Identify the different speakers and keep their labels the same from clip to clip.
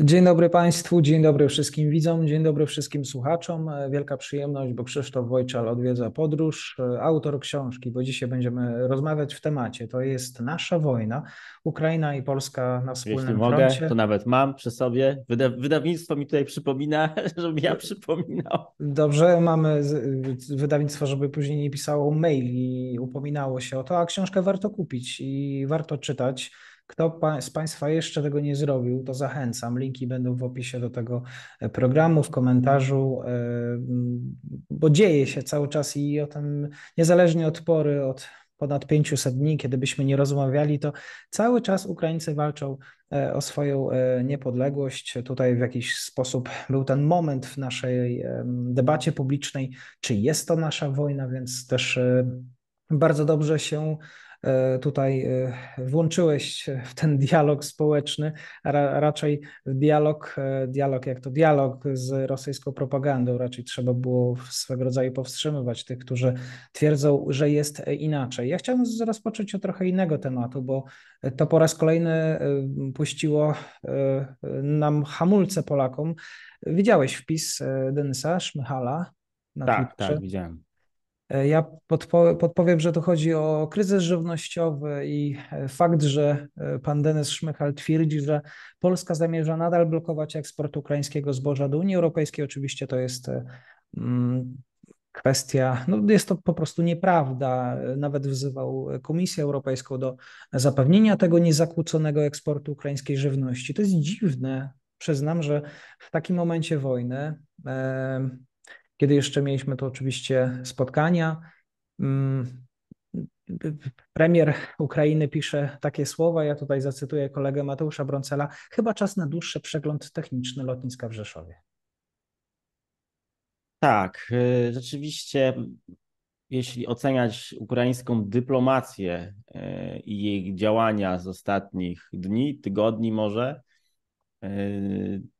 Speaker 1: Dzień dobry Państwu, dzień dobry wszystkim widzom, dzień dobry wszystkim słuchaczom. Wielka przyjemność, bo Krzysztof Wojczal odwiedza podróż, autor książki, bo dzisiaj będziemy rozmawiać w temacie. To jest nasza wojna, Ukraina i Polska na
Speaker 2: wspólnym Jeśli mogę, froncie. to nawet mam przy sobie. Wyda wydawnictwo mi tutaj przypomina, żebym ja przypominał.
Speaker 1: Dobrze, mamy wydawnictwo, żeby później nie pisało mail i upominało się o to, a książkę warto kupić i warto czytać kto z Państwa jeszcze tego nie zrobił, to zachęcam. Linki będą w opisie do tego e, programu, w komentarzu, e, bo dzieje się cały czas i o tym, niezależnie od pory, od ponad 500 dni, kiedybyśmy nie rozmawiali, to cały czas Ukraińcy walczą e, o swoją niepodległość. Tutaj w jakiś sposób był ten moment w naszej debacie publicznej, czy jest to nasza wojna, więc też bardzo dobrze się e, tutaj e, włączyłeś w ten dialog społeczny, a raczej w dialog, e, dialog jak to dialog z rosyjską propagandą. Raczej trzeba było swego rodzaju powstrzymywać tych, którzy twierdzą, że jest inaczej. Ja chciałbym rozpocząć od trochę innego tematu, bo to po raz kolejny puściło nam hamulce Polakom. Widziałeś wpis Denysa Szmychala na tak, Twitterze? Tak, widziałem. E, ja podpo podpowiem, że tu chodzi o kryzys żywnościowy i e, fakt, że e, pan Denis Szmychal twierdzi, że Polska zamierza nadal blokować eksport ukraińskiego zboża do Unii Europejskiej. Oczywiście to jest mm, kwestia, no jest to po prostu nieprawda. Nawet wzywał Komisję Europejską do zapewnienia tego niezakłóconego eksportu ukraińskiej żywności. To jest dziwne. Przyznam, że w takim momencie wojny. Yy, kiedy jeszcze mieliśmy to oczywiście spotkania, mm, premier Ukrainy pisze takie słowa, ja tutaj zacytuję kolegę Mateusza Broncela, chyba czas na dłuższy przegląd techniczny lotniska w Rzeszowie.
Speaker 2: Tak, y, rzeczywiście jeśli oceniać ukraińską dyplomację y, i jej działania z ostatnich dni, tygodni może,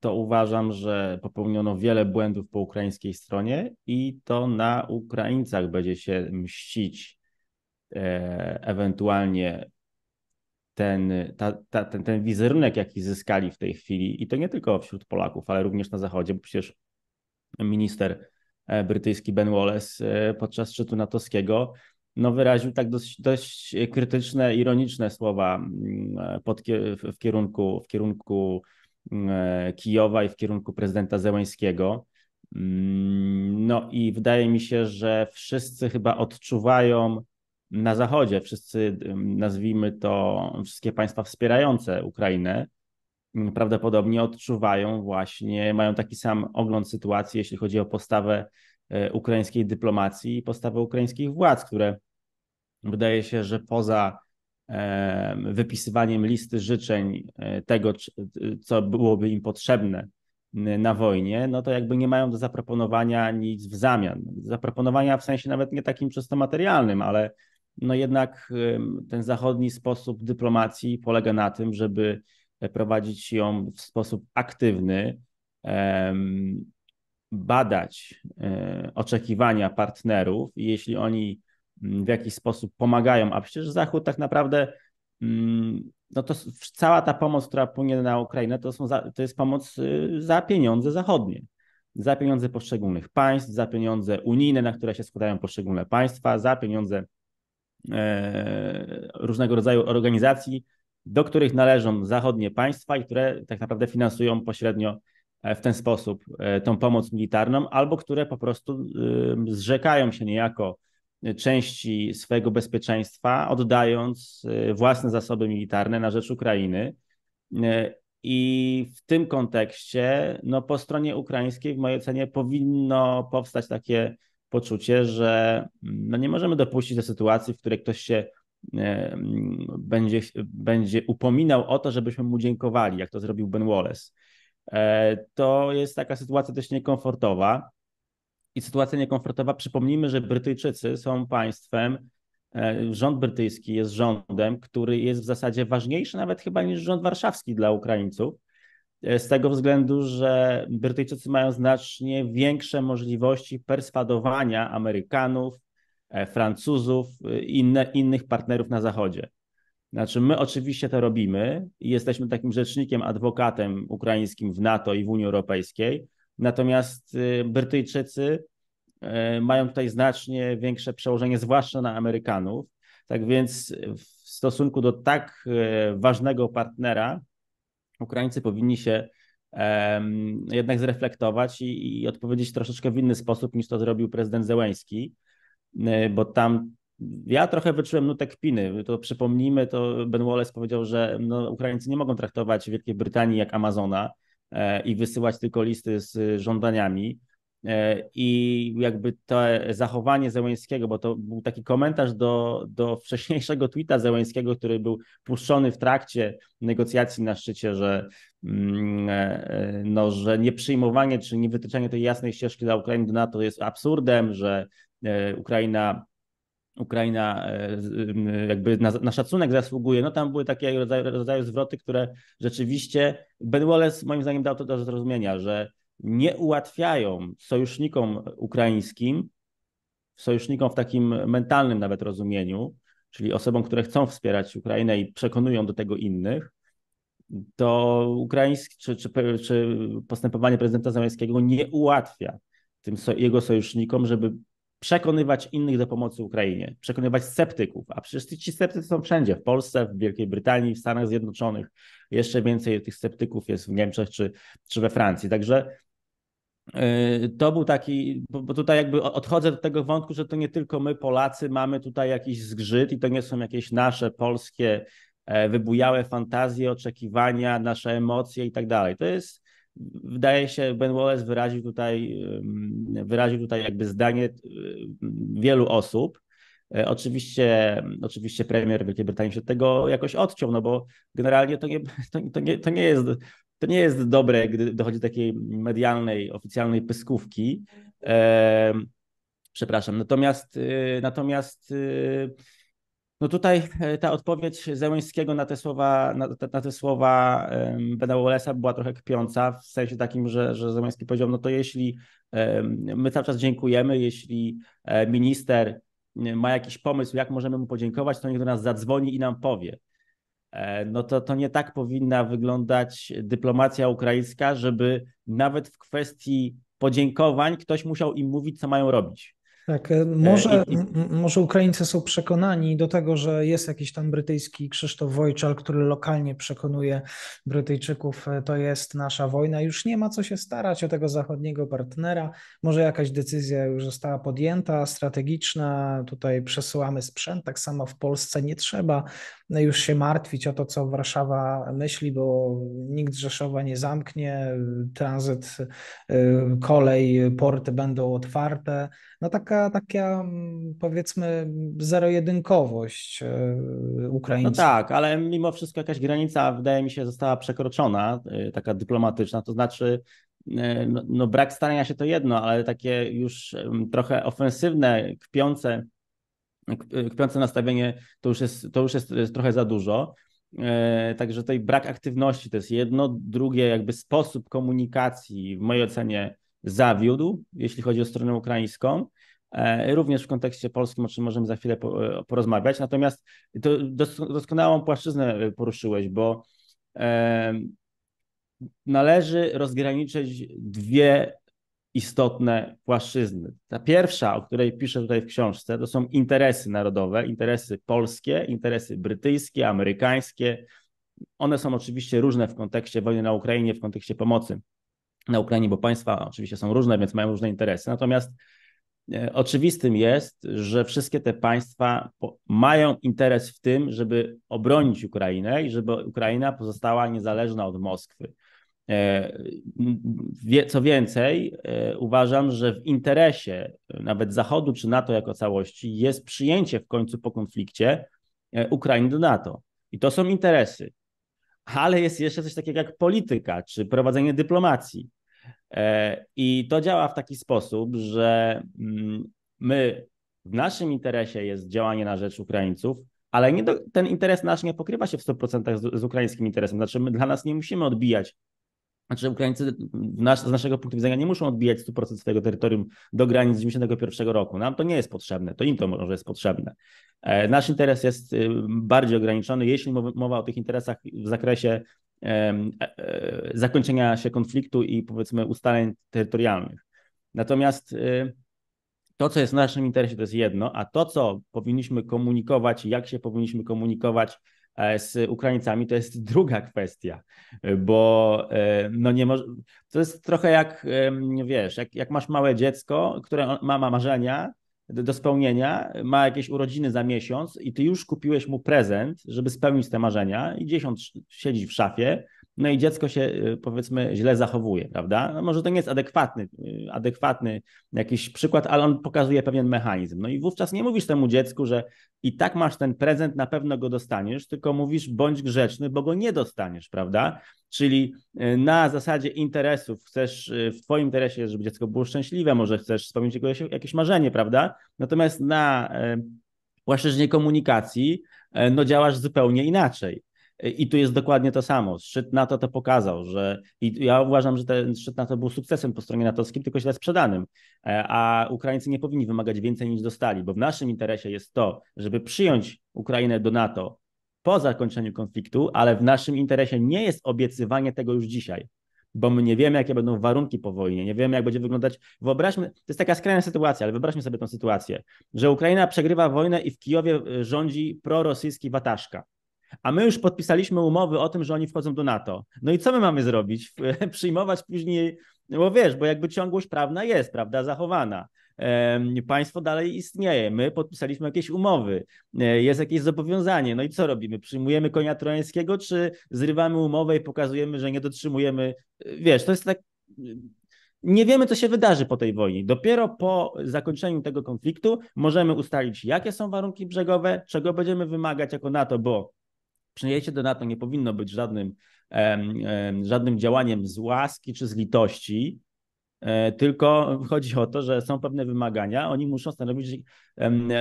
Speaker 2: to uważam, że popełniono wiele błędów po ukraińskiej stronie i to na Ukraińcach będzie się mścić e, ewentualnie ten, ta, ta, ten, ten wizerunek, jaki zyskali w tej chwili, i to nie tylko wśród Polaków, ale również na Zachodzie, bo przecież minister e, brytyjski Ben Wallace e, podczas szczytu natowskiego no, wyraził tak dość, dość krytyczne, ironiczne słowa mm, pod, w, kierunku, w kierunku Mm, e, Kijowa i w kierunku prezydenta Zełańskiego. Mm, no i wydaje mi się, że wszyscy chyba odczuwają na Zachodzie, wszyscy nazwijmy to wszystkie państwa wspierające Ukrainę, mm, prawdopodobnie odczuwają właśnie, mają taki sam ogląd sytuacji, jeśli chodzi o postawę e, ukraińskiej dyplomacji i postawę ukraińskich władz, które wydaje się, że poza wypisywaniem listy życzeń e, tego, co byłoby im potrzebne na wojnie, no to jakby nie mają do zaproponowania nic w zamian. Zaproponowania w sensie nawet nie takim czysto materialnym, ale no jednak ten zachodni sposób dyplomacji polega na tym, żeby prowadzić ją w sposób aktywny, badać e, oczekiwania partnerów i jeśli oni Mm, w jakiś sposób pomagają, a przecież Zachód tak naprawdę, mm, no to cała ta pomoc, która płynie na Ukrainę, to, są za, to jest pomoc y, za pieniądze zachodnie, za pieniądze poszczególnych państw, za pieniądze unijne, na które się składają poszczególne państwa, za pieniądze e, różnego rodzaju organizacji, do których należą zachodnie państwa i które tak naprawdę finansują pośrednio e, w ten sposób e, tą pomoc militarną, albo które po prostu zrzekają się niejako części swojego bezpieczeństwa, oddając e, własne zasoby militarne na rzecz Ukrainy. E, I w tym kontekście, no, po stronie ukraińskiej, w mojej ocenie, powinno powstać takie poczucie, że mm, no, nie możemy dopuścić do sytuacji, w której ktoś się e, mm, będzie, będzie upominał o to, żebyśmy mu dziękowali, jak to zrobił Ben Wallace. To jest taka sytuacja dość niekomfortowa i sytuacja niekomfortowa. Przypomnijmy, że Brytyjczycy są państwem, e, rząd brytyjski jest rządem, który jest w zasadzie ważniejszy nawet chyba niż rząd warszawski dla Ukraińców, e, z tego względu, że Brytyjczycy mają znacznie większe możliwości perswadowania Amerykanów, e, Francuzów i inne, innych partnerów na Zachodzie. Znaczy, my oczywiście to robimy i jesteśmy takim rzecznikiem, adwokatem ukraińskim w NATO i w Unii Europejskiej, Natomiast y, Brytyjczycy y, mają tutaj znacznie większe przełożenie, zwłaszcza na Amerykanów. Tak więc w stosunku do tak y, ważnego partnera Ukraińcy powinni się jednak zreflektować i, odpowiedzieć troszeczkę w inny sposób niż to zrobił prezydent Zełęński, bo tam ja trochę wyczułem nutę kpiny. To przypomnijmy, to Ben Wallace powiedział, że no, Ukraińcy nie mogą traktować Wielkiej Brytanii jak Amazona, E, i wysyłać tylko listy z żądaniami. E, I jakby to zachowanie Zełęńskiego, bo to był taki komentarz do, do wcześniejszego tweeta Zełęńskiego, który był puszczony w trakcie negocjacji na szczycie, że, mm, e, no, że nieprzyjmowanie czy niewytyczenie tej jasnej ścieżki dla Ukrainy do NATO jest absurdem, że Ukraina Ukraina e, jakby na, na, szacunek zasługuje. No tam były takie rodzaje, rodzaje zwroty, które rzeczywiście Ben Wallace moim zdaniem dał to do zrozumienia, że nie ułatwiają sojusznikom ukraińskim, sojusznikom w takim mentalnym nawet rozumieniu, czyli osobom, które chcą wspierać Ukrainę i przekonują do tego innych, to ukraiński czy, czy, czy postępowanie prezydenta Zamańskiego nie ułatwia tym so, jego sojusznikom, żeby przekonywać innych do pomocy Ukrainie, przekonywać sceptyków, a przecież ci sceptycy są wszędzie, w Polsce, w Wielkiej Brytanii, w Stanach Zjednoczonych, jeszcze więcej tych sceptyków jest w Niemczech czy, czy we Francji, także y, to był taki, bo tutaj jakby odchodzę do tego wątku, że to nie tylko my Polacy mamy tutaj jakiś zgrzyt i to nie są jakieś nasze polskie e, wybujałe fantazje, oczekiwania, nasze emocje i tak dalej. To jest Wydaje się, Ben Wallace wyraził tutaj, wyraził tutaj jakby zdanie e, wielu osób. E, oczywiście, oczywiście premier Wielkiej Brytanii się tego jakoś odciął, no bo generalnie to nie, to, to, nie, to nie, jest, to nie jest dobre, gdy dochodzi do takiej medialnej, oficjalnej pyskówki. Przepraszam. Natomiast, e, natomiast no tutaj e, ta odpowiedź Zełęńskiego na te słowa, na, na te słowa Bena była trochę kpiąca, w sensie takim, że, że Zełęński powiedział, no to jeśli my cały czas dziękujemy, jeśli e, minister ma jakiś pomysł, jak możemy mu podziękować, to niech do nas zadzwoni i nam powie. E, no to, to nie tak powinna wyglądać dyplomacja ukraińska, żeby nawet w kwestii podziękowań ktoś musiał im mówić, co mają robić.
Speaker 1: Tak, e, e, może, I... może Ukraińcy są przekonani do tego, że jest jakiś tam brytyjski Krzysztof Wojczal, który lokalnie przekonuje Brytyjczyków, e, to jest nasza wojna. Już nie ma co się starać o tego zachodniego partnera. Może jakaś decyzja już została podjęta, strategiczna. Tutaj przesyłamy sprzęt, tak samo w Polsce nie trzeba no już się martwić o to, co Warszawa myśli, bo nikt Rzeszowa nie zamknie, tranzyt, y, kolej, porty będą otwarte. No taka, taka mm, powiedzmy zero-jedynkowość y, no ukraińska. No tak,
Speaker 2: ale mimo wszystko jakaś granica wydaje mi się została przekroczona, y, taka dyplomatyczna, to znaczy no, no brak starania się to jedno, ale takie już trochę ofensywne, kpiące Y, kpiące nastawienie to już jest, to już jest y, trochę za dużo. E, także tutaj brak aktywności to jest jedno. Drugie, jakby sposób komunikacji w mojej ocenie zawiódł, jeśli chodzi o stronę ukraińską. E, również w kontekście polskim, o czym możemy za chwilę e, porozmawiać. Natomiast to doskonałą płaszczyznę poruszyłeś, bo należy rozgraniczyć dwie istotne płaszczyzny. Ta pierwsza, o której piszę tutaj w książce, to są interesy narodowe, interesy polskie, interesy brytyjskie, amerykańskie. One są oczywiście różne w kontekście wojny na Ukrainie, w kontekście pomocy na Ukrainie, bo państwa oczywiście są różne, więc mają różne interesy. Natomiast e, oczywistym jest, że wszystkie te państwa mają interes w tym, żeby obronić Ukrainę i żeby Ukraina pozostała niezależna od Moskwy. E, co więcej, e, uważam, że w interesie e, nawet Zachodu czy NATO jako całości jest przyjęcie w końcu po konflikcie Ukrainy do NATO. I to są interesy. Ale jest jeszcze coś takiego jak polityka czy prowadzenie dyplomacji. I to działa w taki sposób, że mm, my w naszym interesie jest działanie na rzecz Ukraińców, ale do, ten interes nasz nie pokrywa się w 100% z, z ukraińskim interesem. Znaczy, my dla nas nie musimy odbijać znaczy, Ukraińcy z naszego punktu widzenia nie muszą odbijać 100% swojego terytorium do granic 1991 roku. Nam to nie jest potrzebne, to im to może jest potrzebne. E, nasz interes jest y, bardziej ograniczony, jeśli mowa o tych interesach w zakresie e, e, zakończenia się konfliktu i powiedzmy ustaleń terytorialnych. Natomiast y, to, co jest w naszym interesie, to jest jedno, a to, co powinniśmy komunikować, jak się powinniśmy komunikować, z Ukraińcami to jest druga kwestia, bo e, no nie może, to jest trochę jak, wiesz, jak, jak masz małe dziecko, które ma, ma marzenia do spełnienia, ma jakieś urodziny za miesiąc i ty już kupiłeś mu prezent, żeby spełnić te marzenia i gdzieś on siedzi w szafie, no i dziecko się y, powiedzmy źle zachowuje, prawda? No może to nie jest adekwatny, y, adekwatny jakiś przykład, ale on pokazuje pewien mechanizm. No i wówczas nie mówisz temu dziecku, że i tak masz ten prezent, na pewno go dostaniesz, tylko mówisz bądź grzeczny, bo go nie dostaniesz, prawda? Czyli y, na zasadzie interesów chcesz, w Twoim interesie, żeby dziecko było szczęśliwe, może chcesz spełnić jego jakieś marzenie, prawda? Natomiast na płaszczyźnie komunikacji, no działasz zupełnie inaczej. I tu jest dokładnie to samo. Szczyt NATO to pokazał, że i ja uważam, że ten szczyt NATO był sukcesem po stronie natowskiej, tylko źle sprzedanym. E, a Ukraińcy nie powinni wymagać więcej niż dostali, bo w naszym interesie jest to, żeby przyjąć Ukrainę do NATO po zakończeniu konfliktu, ale w naszym interesie nie jest obiecywanie tego już dzisiaj bo my nie wiemy, jakie będą warunki po wojnie, nie wiemy, jak będzie wyglądać. Wyobraźmy, to jest taka skrajna sytuacja, ale wyobraźmy sobie tę sytuację, że Ukraina przegrywa wojnę i w Kijowie y, rządzi prorosyjski Wataszka a my już podpisaliśmy umowy o tym, że oni wchodzą do NATO. No i co my mamy zrobić? Przyjmować później, bo wiesz, bo jakby ciągłość prawna jest, prawda, zachowana. Państwo dalej istnieje. My podpisaliśmy jakieś umowy, e, jest jakieś zobowiązanie. No i co robimy? Przyjmujemy konia trojańskiego, czy zrywamy umowę i pokazujemy, że nie dotrzymujemy? E, wiesz, to jest tak. E, nie wiemy, co się wydarzy po tej wojnie. Dopiero po zakończeniu tego konfliktu możemy ustalić, jakie są warunki brzegowe, czego będziemy wymagać jako NATO, bo Przyjęcie NATO nie powinno być żadnym, żadnym działaniem z łaski czy z litości, e, tylko chodzi o to, że są pewne wymagania, oni muszą stanowić,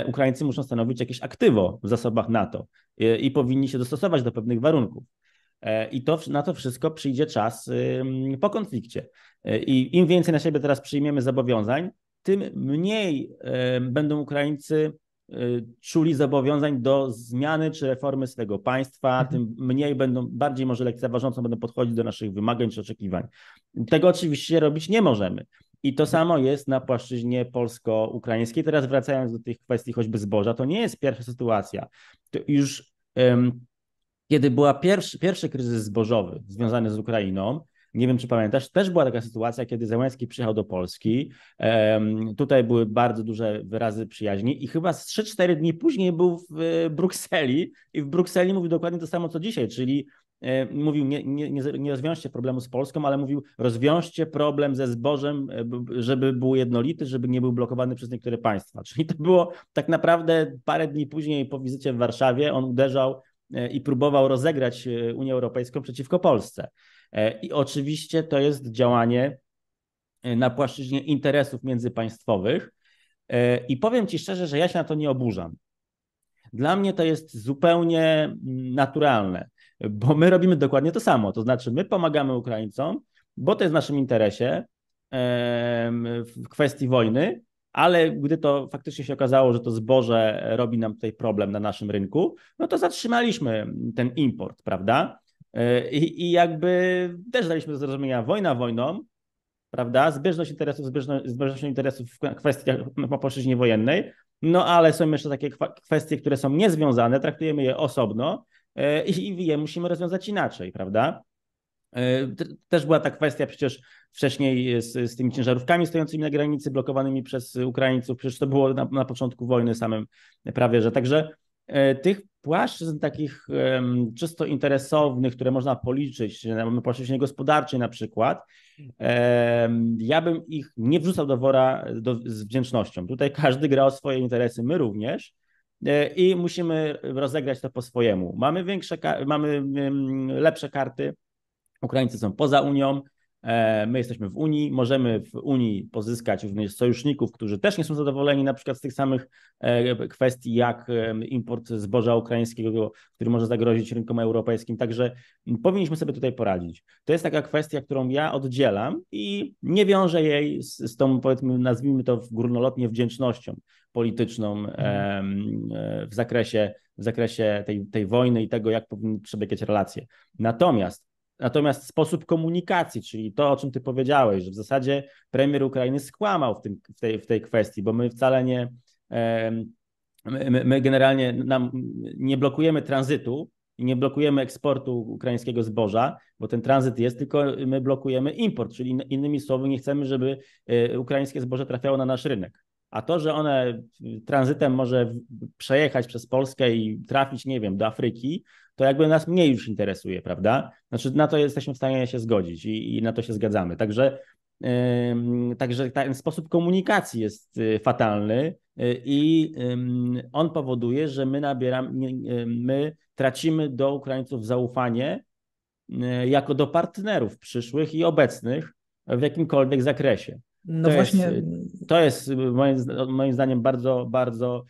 Speaker 2: Ukraińcy muszą stanowić jakieś aktywo w zasobach NATO e, i powinni się dostosować do pewnych warunków. E, I to, na to wszystko przyjdzie czas po konflikcie. I im więcej na siebie teraz przyjmiemy zobowiązań, tym mniej będą Ukraińcy Y, czuli zobowiązań do zmiany czy reformy swojego państwa, mhm. tym mniej będą, bardziej może lekceważąco będą podchodzić do naszych wymagań czy oczekiwań. Tego oczywiście robić nie możemy. I to mhm. samo jest na płaszczyźnie polsko-ukraińskiej. Teraz wracając do tych kwestii choćby zboża, to nie jest pierwsza sytuacja. To już um, kiedy była pierwszy, pierwszy kryzys zbożowy związany z Ukrainą, nie wiem, czy pamiętasz, też była taka sytuacja, kiedy Zełenski przyjechał do Polski. Tutaj były bardzo duże wyrazy przyjaźni i chyba 3-4 dni później był w e, Brukseli i w Brukseli mówił dokładnie to samo, co dzisiaj, czyli e, mówił, nie, nie, nie rozwiążcie problemu z Polską, ale mówił, rozwiążcie problem ze zbożem, e, żeby był jednolity, żeby nie był blokowany przez niektóre państwa. Czyli to było tak naprawdę parę dni później po wizycie w Warszawie, on uderzał i próbował rozegrać Unię Europejską przeciwko Polsce. E, I oczywiście to jest działanie e, na płaszczyźnie interesów międzypaństwowych. E, I powiem Ci szczerze, że ja się na to nie oburzam. Dla mnie to jest zupełnie mm, naturalne, bo my robimy dokładnie to samo. To znaczy, my pomagamy Ukraińcom, bo to jest w naszym interesie w kwestii wojny, ale gdy to faktycznie się okazało, że to zboże robi nam tutaj problem na naszym rynku, no to zatrzymaliśmy ten import, prawda? E, I, I, jakby też daliśmy do zrozumienia wojna wojną, prawda? Zbieżność interesów, zbieżność, zbieżność interesów w kwestiach na płaszczyźnie wojennej. No ale są jeszcze takie kwestie, które są niezwiązane, traktujemy je osobno e, i, i je musimy rozwiązać inaczej, prawda? E, też była ta kwestia przecież wcześniej z, z, tymi ciężarówkami stojącymi na granicy, blokowanymi przez Ukraińców. Przecież to było na, na początku wojny samym prawie, że także E, tych płaszczyzn takich czysto interesownych, które można policzyć, na płaszczyźnie gospodarczej na przykład, ja bym ich nie wrzucał do wora do, z wdzięcznością. Tutaj każdy gra o swoje interesy, my również. E, I musimy rozegrać to po swojemu. Mamy większe, mamy lepsze karty. Ukraińcy są poza Unią, E, my jesteśmy w Unii, możemy w Unii pozyskać również sojuszników, którzy też nie są zadowoleni na przykład z tych samych e, kwestii, jak import zboża ukraińskiego, który może zagrozić rynkom europejskim. Także powinniśmy sobie tutaj poradzić. To jest taka kwestia, którą ja oddzielam i nie wiążę jej z, z tą, powiedzmy, nazwijmy to górnolotnie wdzięcznością polityczną mhm. e, w zakresie, w zakresie tej, tej wojny i tego, jak powinny przebiegać relacje. Natomiast Natomiast sposób komunikacji, czyli to, o czym ty powiedziałeś, że w zasadzie premier Ukrainy skłamał w, tym, w, tej, w tej kwestii, bo my wcale nie, my, my generalnie nam nie blokujemy tranzytu i nie blokujemy eksportu ukraińskiego zboża, bo ten tranzyt jest, tylko my blokujemy import, czyli innymi słowy nie chcemy, żeby e, ukraińskie zboże trafiało na nasz rynek. A to, że one tranzytem może przejechać przez Polskę i trafić, nie wiem, do Afryki, to jakby nas mniej już interesuje, prawda? Znaczy na to jesteśmy w stanie się zgodzić i, i na to się zgadzamy. Także, yy, także ten sposób komunikacji jest y, fatalny y, i yy, on powoduje, że my nabieramy, yy, my tracimy do Ukraińców zaufanie y, jako do partnerów przyszłych i obecnych w jakimkolwiek zakresie. No to właśnie. Jest, to jest moim, moim zdaniem bardzo, bardzo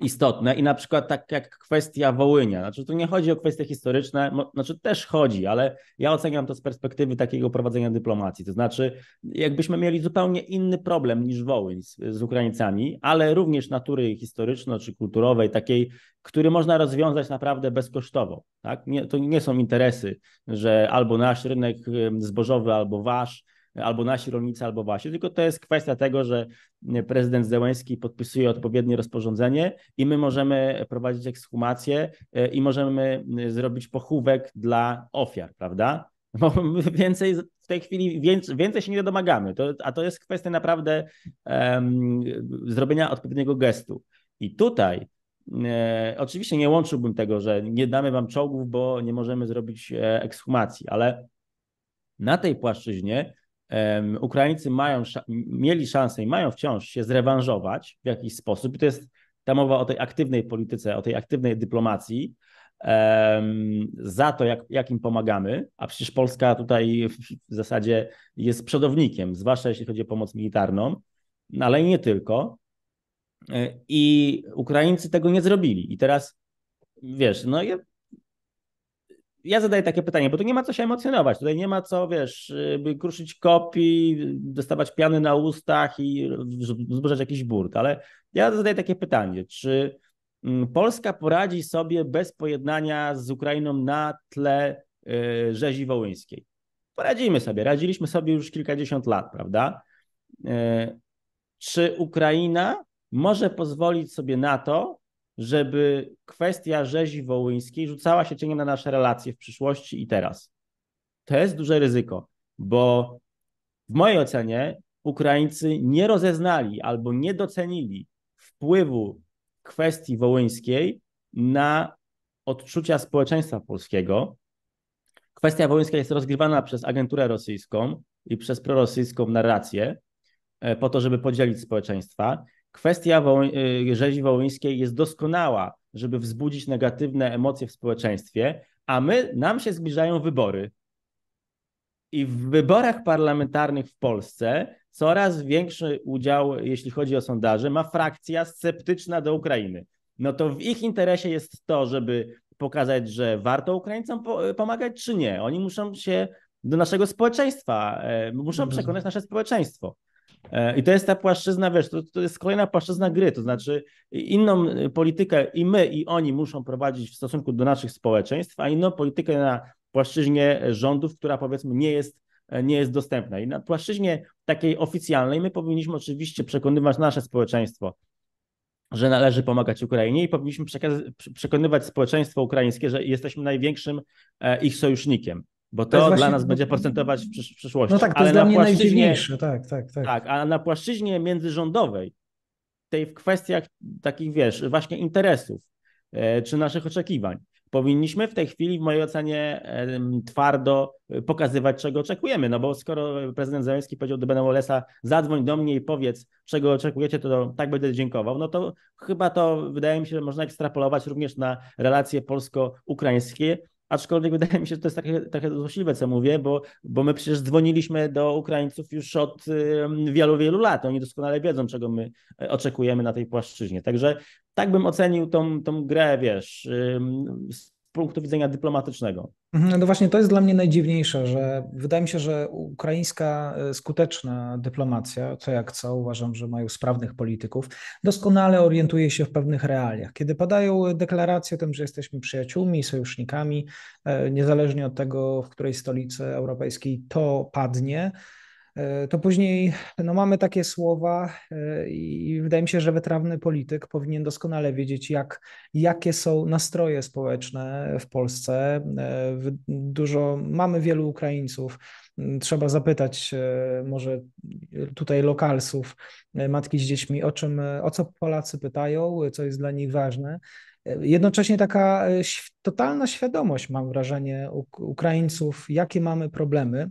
Speaker 2: istotne i na przykład tak jak kwestia Wołynia. Znaczy tu nie chodzi o kwestie historyczne, znaczy też chodzi, ale ja oceniam to z perspektywy takiego prowadzenia dyplomacji. To znaczy jakbyśmy mieli zupełnie inny problem niż Wołyń z, z Ukraińcami, ale również natury historyczno czy kulturowej, takiej, który można rozwiązać naprawdę bezkosztowo. Tak? Nie, to nie są interesy, że albo nasz rynek zbożowy, albo wasz, albo nasi rolnicy, albo wasi, tylko to jest kwestia tego, że e, prezydent Zełenski podpisuje odpowiednie rozporządzenie i my możemy prowadzić ekshumację e, i możemy e, zrobić pochówek dla ofiar, prawda? Bo więcej w tej chwili więcej, więcej się nie domagamy, to, a to jest kwestia naprawdę um, zrobienia odpowiedniego gestu. I tutaj e, oczywiście nie łączyłbym tego, że nie damy wam czołgów, bo nie możemy zrobić ekshumacji, ale na tej płaszczyźnie Ukraińcy mają, mieli szansę i mają wciąż się zrewanżować w jakiś sposób. I to jest ta mowa o tej aktywnej polityce, o tej aktywnej dyplomacji, za to, jak, jak im pomagamy, a przecież Polska tutaj w, w zasadzie jest przodownikiem, zwłaszcza jeśli chodzi o pomoc militarną, no, ale nie tylko. E, I Ukraińcy tego nie zrobili. I teraz wiesz, no ja zadaję takie pytanie, bo tu nie ma co się emocjonować, tutaj nie ma co, wiesz, kruszyć kopii, dostawać piany na ustach i wzburzać jakiś burt, ale ja zadaję takie pytanie, czy mm, Polska poradzi sobie bez pojednania z Ukrainą na tle y, rzezi wołyńskiej? Poradzimy sobie, radziliśmy sobie już kilkadziesiąt lat, prawda? Y, czy Ukraina może pozwolić sobie na to, żeby kwestia rzezi wołyńskiej rzucała się cieniem na nasze relacje w przyszłości i teraz. To jest duże ryzyko, bo w mojej ocenie Ukraińcy nie rozeznali albo nie docenili wpływu kwestii wołyńskiej na odczucia społeczeństwa polskiego. Kwestia wołyńska jest rozgrywana przez agenturę rosyjską i przez prorosyjską narrację e, po to, żeby podzielić społeczeństwa. Kwestia Woły, rzezi wołyńskiej jest doskonała, żeby wzbudzić negatywne emocje w społeczeństwie, a my, nam się zbliżają wybory. I w wyborach parlamentarnych w Polsce coraz większy udział, jeśli chodzi o sondaże, ma frakcja sceptyczna do Ukrainy. No to w ich interesie jest to, żeby pokazać, że warto Ukraińcom y, pomagać, czy nie. Oni muszą się do naszego społeczeństwa, e, muszą mhm. przekonać nasze społeczeństwo. E, I to jest ta płaszczyzna, wiesz, to, to jest kolejna płaszczyzna gry, to znaczy inną e, politykę i my, i oni muszą prowadzić w stosunku do naszych społeczeństw, a inną politykę na płaszczyźnie rządów, która powiedzmy nie jest, e, nie jest dostępna. I na płaszczyźnie takiej oficjalnej my powinniśmy oczywiście przekonywać nasze społeczeństwo, że należy pomagać Ukrainie i powinniśmy przekaz- przekonywać społeczeństwo ukraińskie, że jesteśmy największym ich sojusznikiem. Bo to, to właśnie... dla nas będzie procentować w, przysz- w przyszłości. No tak, to Ale jest dla mnie najważniejsze,
Speaker 1: tak, tak, tak.
Speaker 2: Tak, a na płaszczyźnie międzyrządowej, tej w kwestiach takich, wiesz, właśnie interesów, e, czy naszych oczekiwań, powinniśmy w tej chwili, w mojej ocenie, twardo e, pokazywać, czego oczekujemy. No bo skoro prezydent Zelenski powiedział do Benolesa, zadzwoń do mnie i powiedz, czego oczekujecie, to tak będę dziękował, no to chyba to, wydaje mi się, można ekstrapolować również na relacje polsko-ukraińskie aczkolwiek wydaje mi się, że to jest takie, takie złośliwe, co mówię, bo, bo my przecież dzwoniliśmy do Ukraińców już od wielu, wielu lat. Oni doskonale wiedzą, czego my e, oczekujemy na tej płaszczyźnie. Także tak bym ocenił tą, tą grę, wiesz, z punktu widzenia dyplomatycznego.
Speaker 1: Mhm, no właśnie to jest dla mnie najdziwniejsze, że wydaje mi się, że ukraińska e, skuteczna dyplomacja, co jak co, uważam, że mają sprawnych polityków, doskonale orientuje się w pewnych realiach. Kiedy padają deklaracje o tym, że jesteśmy przyjaciółmi, sojusznikami, e, niezależnie od tego, w której stolicy europejskiej to padnie, E, to później no, mamy takie słowa e, i wydaje mi się, że wytrawny polityk powinien doskonale wiedzieć, jak, jakie są nastroje społeczne w Polsce. E, dużo, mamy wielu Ukraińców, mm, trzeba zapytać może tutaj lokalsów, matki z dziećmi, o czym, o co Polacy pytają, co jest dla nich ważne. Jednocześnie taka totalna świadomość, mam wrażenie, Ukraińców, jakie mamy problemy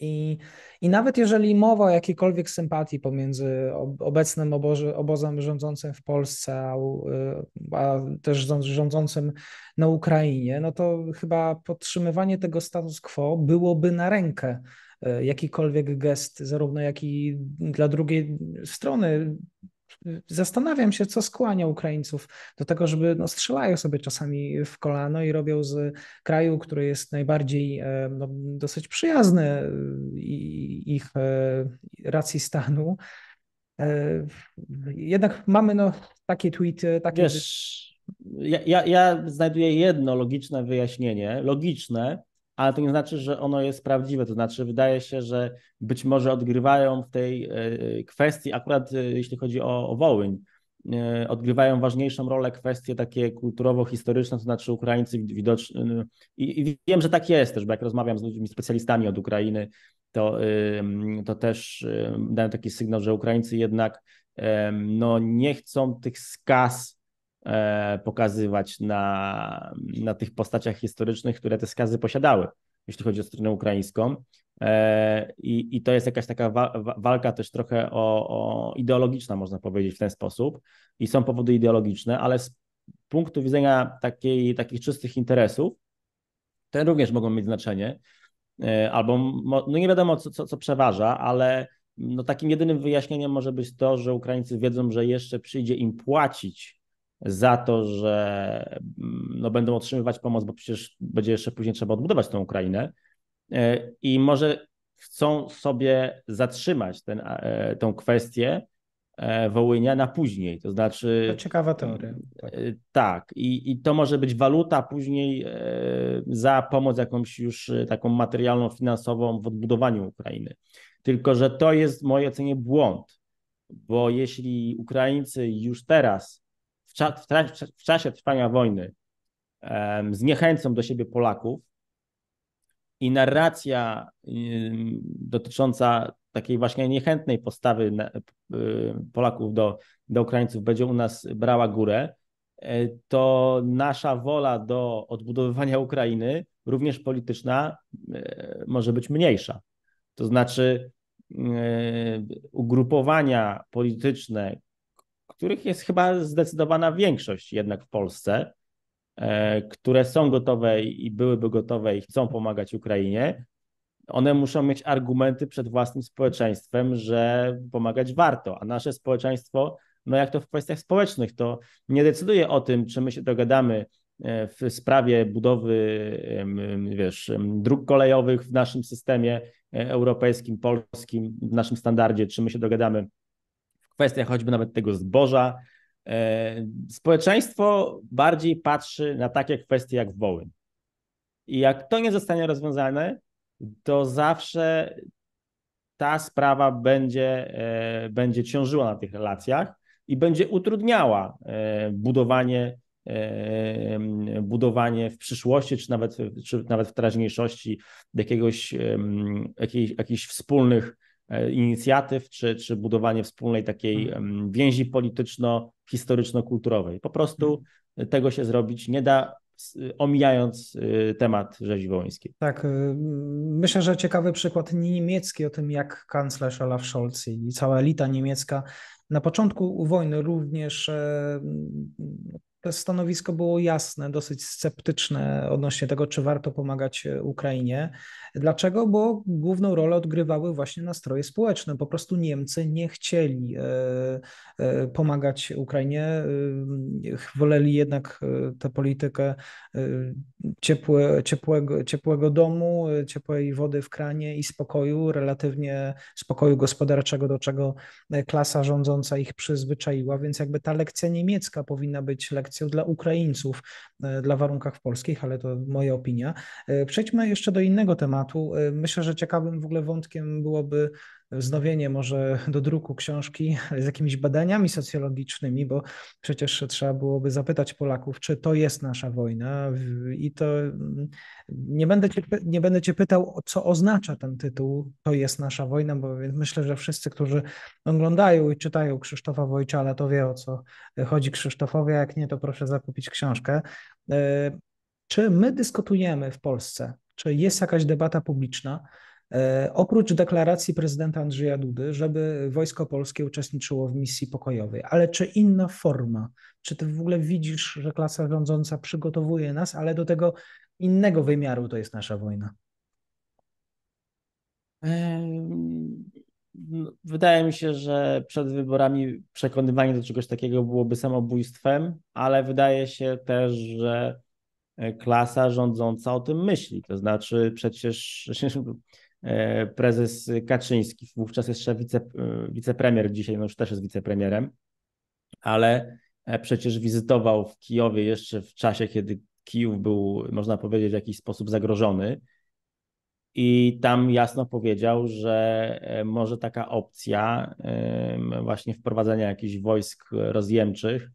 Speaker 1: i, I nawet jeżeli mowa o jakiejkolwiek sympatii pomiędzy obecnym obozem rządzącym w Polsce, a, y, a, też rządzącym na Ukrainie, no to chyba podtrzymywanie tego status quo byłoby na rękę y, jakikolwiek gest, zarówno jak i dla drugiej strony Zastanawiam się, co skłania Ukraińców do tego, żeby no, strzelają sobie czasami w kolano i robią z kraju, który jest najbardziej e, no, dosyć przyjazny e, ich e, racji stanu. Jednak mamy no, takie tweety, takie. Wiesz,
Speaker 2: ja, ja, ja znajduję jedno logiczne wyjaśnienie, logiczne, ale to nie znaczy, że ono jest prawdziwe. To znaczy, wydaje się, że być może odgrywają w tej e, kwestii, akurat e, jeśli chodzi o, o Wołyń, e, odgrywają ważniejszą rolę kwestie takie kulturowo-historyczne, to znaczy Ukraińcy widoczni. I, I, wiem, że tak jest też, bo jak rozmawiam z ludźmi, specjalistami od Ukrainy, to, to też dają taki sygnał, że Ukraińcy jednak no, nie chcą tych skaz E, pokazywać na, na tych postaciach historycznych, które te skazy posiadały, jeśli chodzi o stronę ukraińską. E, I, i to jest jakaś taka walka też trochę o, o ideologiczna, można powiedzieć w ten sposób. I są powody ideologiczne, ale z punktu widzenia takiej, takich czystych interesów, te również mogą mieć znaczenie. E, albo, no nie wiadomo, co, co, co przeważa, ale no takim jedynym wyjaśnieniem może być to, że Ukraińcy wiedzą, że jeszcze przyjdzie im płacić za to, że mm, no, będą otrzymywać pomoc, bo przecież będzie jeszcze później trzeba odbudować tę Ukrainę. E, I może chcą sobie zatrzymać ten, e, tą kwestię e, Wołynia na później. To znaczy. To
Speaker 1: ciekawa teoria.
Speaker 2: Tak. tak, I, i to może być waluta później za pomoc jakąś już taką materialną, finansową w odbudowaniu Ukrainy. Tylko, że to jest w mojej ocenie błąd, bo jeśli Ukraińcy już teraz w, w czasie trwania wojny um, zniechęcą do siebie Polaków i narracja um, dotycząca takiej właśnie niechętnej postawy na, um, Polaków do, do Ukraińców będzie u nas brała górę, e, to nasza wola do odbudowywania Ukrainy, również polityczna, e, może być mniejsza. To znaczy, e, ugrupowania polityczne, których jest chyba zdecydowana większość jednak w Polsce, e, które są gotowe i byłyby gotowe i chcą pomagać Ukrainie, one muszą mieć argumenty przed własnym społeczeństwem, że pomagać warto, a nasze społeczeństwo, no jak to w kwestiach społecznych, to nie decyduje o tym, czy my się dogadamy e, w sprawie budowy wiesz, dróg kolejowych w naszym systemie e, europejskim, polskim, w naszym standardzie, czy my się dogadamy kwestia choćby nawet tego zboża. E, społeczeństwo bardziej patrzy na takie kwestie jak woły. I jak to nie zostanie rozwiązane, to zawsze ta sprawa będzie, e, będzie ciążyła na tych relacjach i będzie utrudniała e, budowanie, budowanie w przyszłości, czy nawet, czy nawet w teraźniejszości jakiegoś, jakichś, jakichś wspólnych E, inicjatyw, czy, czy budowanie wspólnej takiej mhm. więzi polityczno-historyczno-kulturowej. Po prostu mhm. tego się zrobić nie da, omijając y, temat rzezi wołyńskiej.
Speaker 1: Tak, y, myślę, że ciekawy przykład niemiecki o tym, jak kanclerz Olaf Scholz i cała elita niemiecka na początku wojny również e, to stanowisko było jasne, dosyć sceptyczne odnośnie tego, czy warto pomagać e, Ukrainie. Dlaczego? Bo główną rolę odgrywały właśnie nastroje społeczne. Po prostu Niemcy nie chcieli e, e, pomagać Ukrainie, woleli jednak tę politykę ciepłe, ciepłego, ciepłego domu, ciepłej wody w kranie i spokoju, relatywnie spokoju gospodarczego, do czego klasa rządząca ich przyzwyczaiła, więc jakby ta lekcja niemiecka powinna być lekcją dla Ukraińców, e, dla warunkach polskich, ale to moja opinia. E, przejdźmy jeszcze do innego tematu. E, myślę, że ciekawym w ogóle wątkiem byłoby Znowienie może do druku książki z jakimiś badaniami socjologicznymi, bo przecież trzeba byłoby zapytać Polaków, czy to jest nasza wojna i to mm, nie będę cię, nie będę cię pytał, co oznacza ten tytuł, to jest nasza wojna, bo myślę, że wszyscy, którzy oglądają i czytają Krzysztofa Wojczala, to wie o co chodzi Krzysztofowi, a jak nie, to proszę zakupić książkę. E, czy my dyskutujemy w Polsce? Czy jest jakaś debata publiczna E, oprócz deklaracji prezydenta Andrzeja Dudy, żeby Wojsko Polskie uczestniczyło w misji pokojowej, ale czy inna forma? Czy ty w ogóle widzisz, że klasa rządząca przygotowuje nas, ale do tego innego wymiaru to jest nasza wojna?
Speaker 2: E, no, wydaje mi się, że przed wyborami przekonywanie do czegoś takiego byłoby samobójstwem, ale wydaje się też, że e, klasa rządząca o tym myśli. To znaczy, przecież E, prezes Kaczyński, wówczas jeszcze wice, e, wicepremier, dzisiaj no już też jest wicepremierem, ale e, przecież wizytował w Kijowie jeszcze w czasie, kiedy Kijów był, można powiedzieć, w jakiś sposób zagrożony. I tam jasno powiedział, że może taka opcja właśnie wprowadzenia jakichś wojsk rozjemczych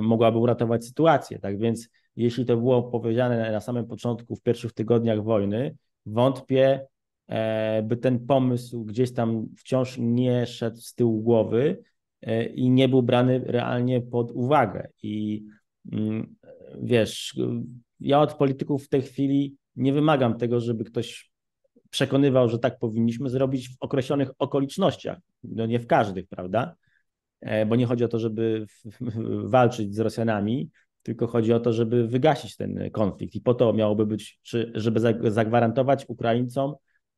Speaker 2: mogłaby uratować sytuację. Tak więc, jeśli to było powiedziane na samym początku, w pierwszych tygodniach wojny, wątpię, e, by ten pomysł gdzieś tam wciąż nie szedł z tyłu głowy e, i nie był brany realnie pod uwagę. I mm, wiesz, ja od polityków w tej chwili nie wymagam tego, żeby ktoś przekonywał, że tak powinniśmy zrobić w określonych okolicznościach, no nie w każdych, prawda? E, bo nie chodzi o to, żeby walczyć z Rosjanami, tylko chodzi o to, żeby wygasić ten konflikt. I po to miałoby być, czy, żeby zagwarantować Ukraińcom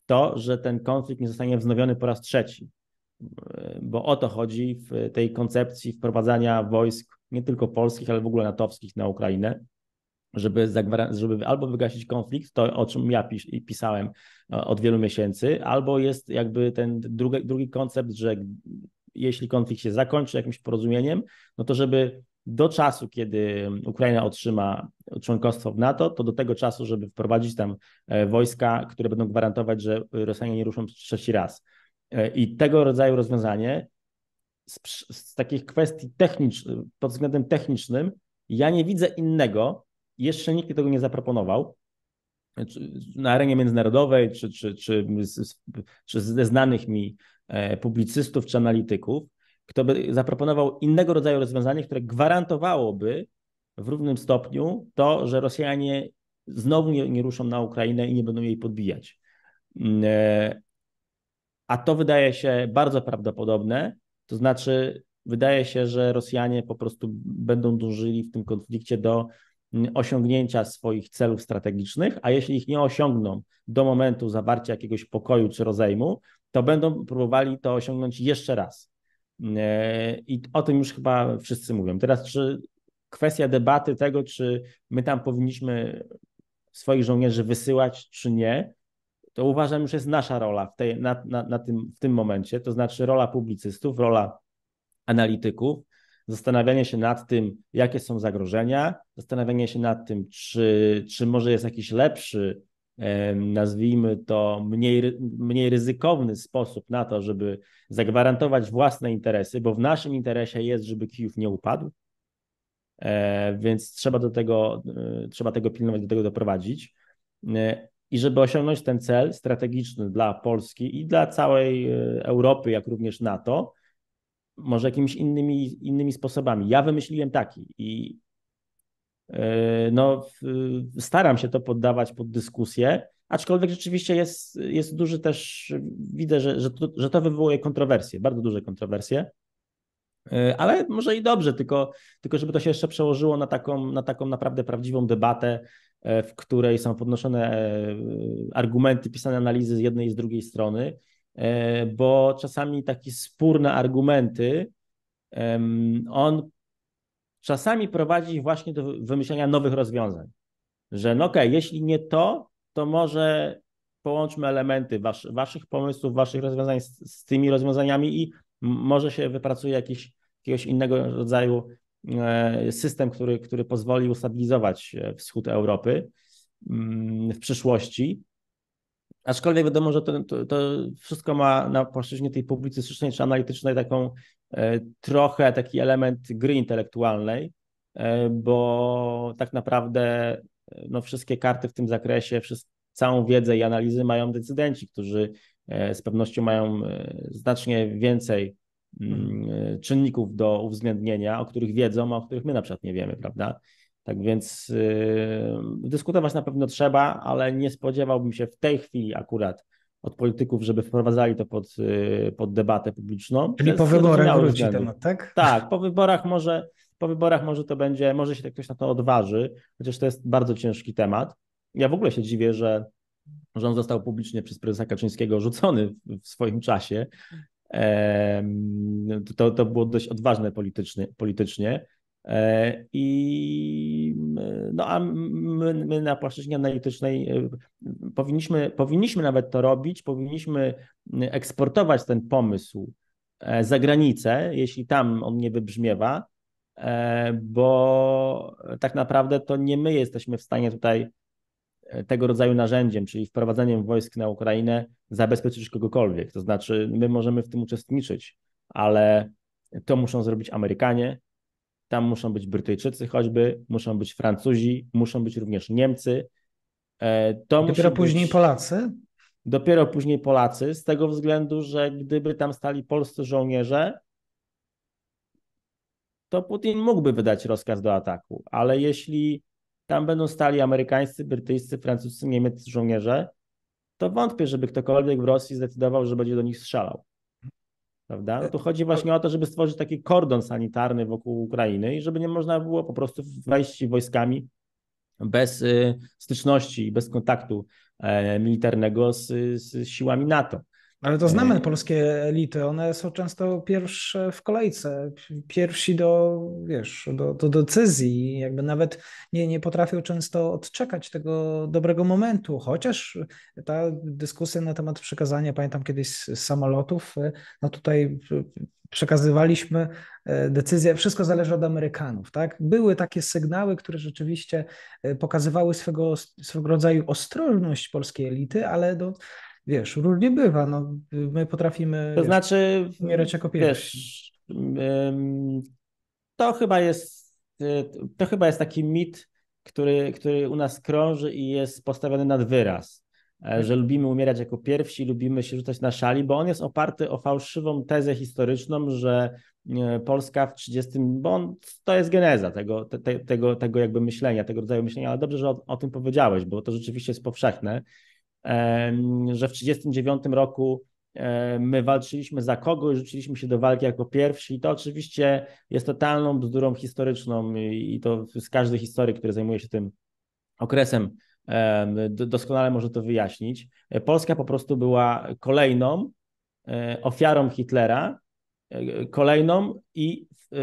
Speaker 2: to, że ten konflikt nie zostanie wznowiony po raz trzeci. Bo o to chodzi w tej koncepcji wprowadzania wojsk, nie tylko polskich, ale w ogóle natowskich na Ukrainę, żeby, żeby albo wygasić konflikt, to o czym ja pis pisałem e, od wielu miesięcy, albo jest jakby ten drugi, drugi koncept, że jeśli konflikt się zakończy jakimś porozumieniem, no to żeby do czasu, kiedy Ukraina otrzyma członkostwo w NATO, to do tego czasu, żeby wprowadzić tam e, wojska, które będą gwarantować, że Rosjanie nie ruszą trzeci raz. E, I tego rodzaju rozwiązanie z, z takich kwestii technicznych, pod względem technicznym, ja nie widzę innego. Jeszcze nikt tego nie zaproponował e, na arenie międzynarodowej, czy, czy, czy, czy ze znanych mi publicystów czy analityków, kto by zaproponował innego rodzaju rozwiązanie, które gwarantowałoby w równym stopniu to, że Rosjanie znowu nie, nie ruszą na Ukrainę i nie będą jej podbijać. Mm, e, a to wydaje się bardzo prawdopodobne. To znaczy, wydaje się, że Rosjanie po prostu będą dążyli w tym konflikcie do mm, osiągnięcia swoich celów strategicznych, a jeśli ich nie osiągną do momentu zawarcia jakiegoś pokoju czy rozejmu, to będą próbowali to osiągnąć jeszcze raz. I o tym już chyba wszyscy mówią. Teraz, czy kwestia debaty tego, czy my tam powinniśmy swoich żołnierzy wysyłać, czy nie, to uważam już jest nasza rola w, tej, na, na, na tym, w tym momencie, to znaczy rola publicystów, rola analityków, zastanawianie się nad tym, jakie są zagrożenia, zastanawianie się nad tym, czy, czy może jest jakiś lepszy nazwijmy to, mniej, mniej ryzykowny sposób na to, żeby zagwarantować własne interesy, bo w naszym interesie jest, żeby Kijów nie upadł, e, więc trzeba do tego, e, trzeba tego pilnować, do tego doprowadzić. E, I żeby osiągnąć ten cel strategiczny dla Polski i dla całej Europy, jak również NATO, może jakimiś innymi, innymi sposobami. Ja wymyśliłem taki i Yy, no, staram się to poddawać pod dyskusję, aczkolwiek rzeczywiście jest, jest duży też, widzę, że, że, to, że to wywołuje kontrowersje, bardzo duże kontrowersje. Yy, ale może i dobrze, tylko, tylko żeby to się jeszcze przełożyło na taką, na taką naprawdę prawdziwą debatę, yy, w której są podnoszone argumenty, pisane analizy z jednej i z drugiej strony, bo czasami taki spór na argumenty, on czasami prowadzi właśnie do wymyślenia nowych rozwiązań. Że no okej, okay, jeśli nie to, to może połączmy elementy was, waszych pomysłów, waszych rozwiązań z, z tymi rozwiązaniami i może się wypracuje jakiś, jakiegoś innego rodzaju e, system, który, który pozwoli ustabilizować wschód Europy mm, w przyszłości. Aczkolwiek wiadomo, że to, to, to, wszystko ma na płaszczyźnie tej publicystycznej czy analitycznej taką e, trochę taki element gry intelektualnej, e, bo tak naprawdę e, no, wszystkie karty w tym zakresie, wszystko, całą wiedzę i analizy mają decydenci, którzy e, z pewnością mają e, znacznie więcej mm, e, czynników do uwzględnienia, o których wiedzą, a o których my na przykład nie wiemy, prawda? Tak więc y, dyskutować na pewno trzeba, ale nie spodziewałbym się w tej chwili akurat od polityków, żeby wprowadzali to pod, y, pod debatę publiczną. Czyli po wyborach wróci temat, tak? Tak, po wyborach może, po wyborach może to będzie, może się ktoś na to odważy, chociaż to jest bardzo ciężki temat. Ja w ogóle się dziwię, że rząd został publicznie przez prezesa Kaczyńskiego rzucony w swoim czasie. To, to było dość odważne politycznie, politycznie. E, I mm, no a my, my, na płaszczyźnie analitycznej e, powinniśmy, powinniśmy nawet to robić, powinniśmy mm, eksportować ten pomysł e, za granicę, jeśli tam on nie wybrzmiewa, bo tak naprawdę to nie my jesteśmy w stanie tutaj tego rodzaju narzędziem, czyli wprowadzeniem wojsk na Ukrainę, zabezpieczyć kogokolwiek. To znaczy, my możemy w tym uczestniczyć, ale to muszą zrobić Amerykanie, tam muszą być Brytyjczycy choćby, muszą być Francuzi, muszą być również Niemcy. E, to dopiero później być... Polacy? Dopiero później Polacy, z tego względu, że gdyby tam stali polscy żołnierze, to Putin mógłby wydać rozkaz do ataku, ale jeśli tam będą stali amerykańscy, brytyjscy, francuscy, niemieccy żołnierze, to wątpię, żeby ktokolwiek w Rosji zdecydował, że będzie do nich strzelał. Prawda? No e, tu chodzi właśnie o to, żeby stworzyć taki kordon sanitarny wokół Ukrainy i żeby nie można było po prostu wejść wojskami bez y, styczności i bez kontaktu e, militarnego z, z siłami NATO.
Speaker 1: Ale to e, znamy polskie elity, one są często pierwsze w kolejce, pierwsi do, wiesz, do, do decyzji, jakby nawet nie, nie potrafią często odczekać tego dobrego momentu, chociaż ta dyskusja na temat przekazania, pamiętam kiedyś z samolotów, e, no tutaj przekazywaliśmy e, decyzję, wszystko zależy od Amerykanów, tak? Były takie sygnały, które rzeczywiście pokazywały swego, swego rodzaju ostrożność polskiej elity, ale do, wiesz, różnie bywa. No, my potrafimy to wiesz, znaczy, umierać jako pierwsi.
Speaker 2: Wiesz, to chyba jest e, to chyba jest taki mit, który, który u nas krąży i jest postawiony nad wyraz. E, że lubimy umierać jako pierwsi, lubimy się rzucać na szali, bo on jest oparty o fałszywą tezę historyczną, że e, Polska w 30. Bo on, to jest geneza tego, te, tego, tego jakby myślenia, tego rodzaju myślenia, ale dobrze, że o, o tym powiedziałeś, bo to rzeczywiście jest powszechne że w 1939 roku my walczyliśmy za kogoś, rzuciliśmy się do walki jako pierwsi i to oczywiście jest totalną bzdurą historyczną i to z każdy historyk, który zajmuje się tym okresem doskonale może to wyjaśnić. Polska po prostu była kolejną e, ofiarą Hitlera, e, kolejną i e,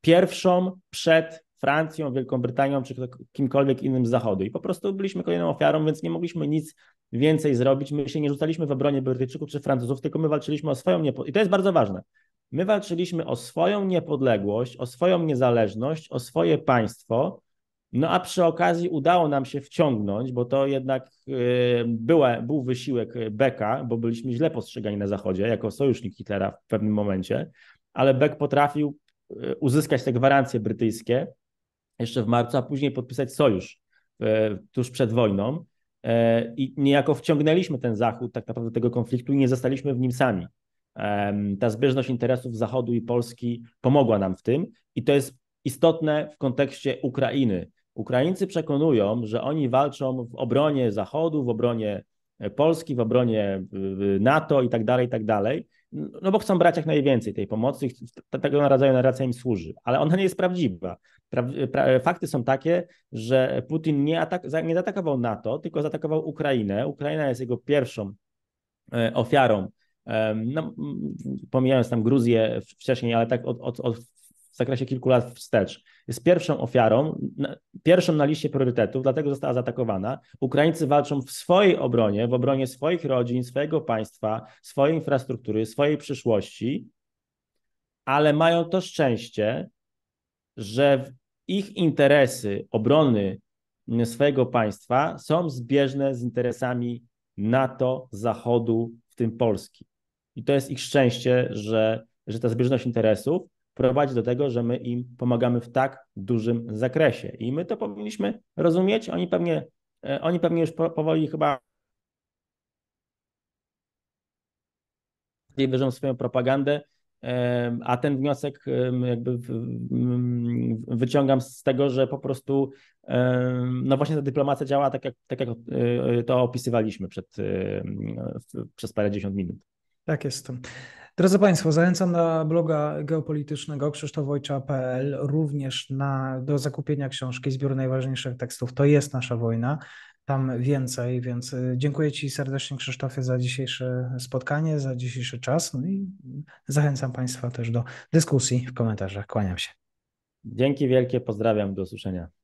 Speaker 2: pierwszą przed Francją, Wielką Brytanią czy kimkolwiek innym z Zachodu. I po prostu byliśmy kolejną ofiarą, więc nie mogliśmy nic więcej zrobić. My się nie rzucaliśmy w obronie Brytyjczyków czy Francuzów, tylko my walczyliśmy o swoją niepodległość. I to jest bardzo ważne. My walczyliśmy o swoją niepodległość, o swoją niezależność, o swoje państwo. No a przy okazji udało nam się wciągnąć, bo to jednak y, była, był wysiłek Beka, bo byliśmy źle postrzegani na Zachodzie jako sojusznik Hitlera w pewnym momencie, ale Beck potrafił y, uzyskać te gwarancje brytyjskie jeszcze w marcu, a później podpisać sojusz e, tuż przed wojną. E, I niejako wciągnęliśmy ten Zachód tak naprawdę do tego konfliktu i nie zostaliśmy w nim sami. Ta zbieżność interesów Zachodu i Polski pomogła nam w tym i to jest istotne w kontekście Ukrainy. Ukraińcy przekonują, że oni walczą w obronie Zachodu, w obronie e, Polski, w obronie NATO i tak dalej, i tak dalej no bo chcą brać jak najwięcej tej pomocy, tego rodzaju narracja im służy, ale ona nie jest prawdziwa. Pra, pra, fakty są takie, że Putin nie, atak, nie zaatakował NATO, tylko zaatakował Ukrainę. Ukraina jest jego pierwszą e, ofiarą e, no, pomijając tam Gruzję wcześniej, ale tak od, od, od w zakresie kilku lat wstecz. Jest pierwszą ofiarą, pierwszą na liście priorytetów, dlatego została zaatakowana. Ukraińcy walczą w swojej obronie, w obronie swoich rodzin, swojego państwa, swojej infrastruktury, swojej przyszłości, ale mają to szczęście, że ich interesy obrony swojego państwa są zbieżne z interesami NATO, Zachodu, w tym Polski. I to jest ich szczęście, że, że ta zbieżność interesów prowadzi do tego, że my im pomagamy w tak dużym zakresie. I my to powinniśmy rozumieć. Oni pewnie, e, oni pewnie już powoli chyba wierzą w swoją propagandę, a ten wniosek jakby wyciągam z tego, że po prostu no właśnie ta dyplomacja działa tak jak, tak jak e, to opisywaliśmy przed, przez parę dziesiąt minut.
Speaker 1: Tak jest. Drodzy Państwo, zachęcam na bloga geopolitycznego krzysztofojcza.pl również na, do zakupienia książki Zbioru Najważniejszych Tekstów. To jest nasza wojna. Tam więcej, więc y, dziękuję Ci serdecznie Krzysztofie za dzisiejsze spotkanie, za dzisiejszy czas no i zachęcam Państwa też do dyskusji w komentarzach. Kłaniam się.
Speaker 2: Dzięki wielkie, pozdrawiam, do usłyszenia.